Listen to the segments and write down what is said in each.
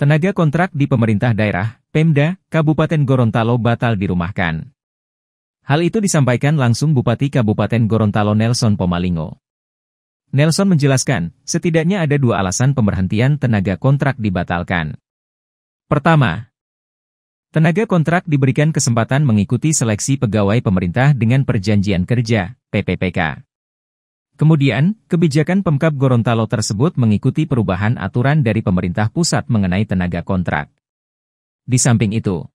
Tenaga kontrak di pemerintah daerah, Pemda, Kabupaten Gorontalo batal dirumahkan. Hal itu disampaikan langsung Bupati Kabupaten Gorontalo Nelson Pomalingo. Nelson menjelaskan, setidaknya ada dua alasan pemberhentian tenaga kontrak dibatalkan. Pertama, tenaga kontrak diberikan kesempatan mengikuti seleksi pegawai pemerintah dengan perjanjian kerja, PPPK. Kemudian, kebijakan Pemkap Gorontalo tersebut mengikuti perubahan aturan dari pemerintah pusat mengenai tenaga kontrak. Di samping itu,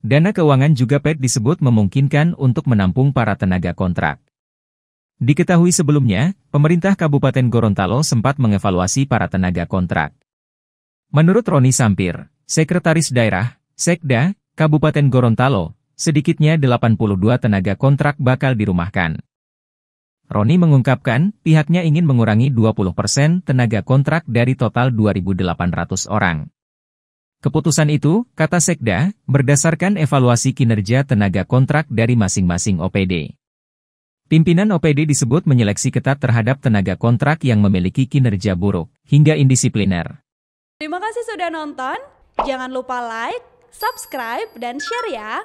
dana keuangan juga PET disebut memungkinkan untuk menampung para tenaga kontrak. Diketahui sebelumnya, pemerintah Kabupaten Gorontalo sempat mengevaluasi para tenaga kontrak. Menurut Roni Sampir, Sekretaris Daerah, Sekda, Kabupaten Gorontalo, sedikitnya 82 tenaga kontrak bakal dirumahkan. Roni mengungkapkan, pihaknya ingin mengurangi 20% persen tenaga kontrak dari total 2.800 orang. Keputusan itu, kata Sekda, berdasarkan evaluasi kinerja tenaga kontrak dari masing-masing OPD. Pimpinan OPD disebut menyeleksi ketat terhadap tenaga kontrak yang memiliki kinerja buruk, hingga indisipliner. Terima kasih sudah nonton, jangan lupa like, subscribe, dan share ya!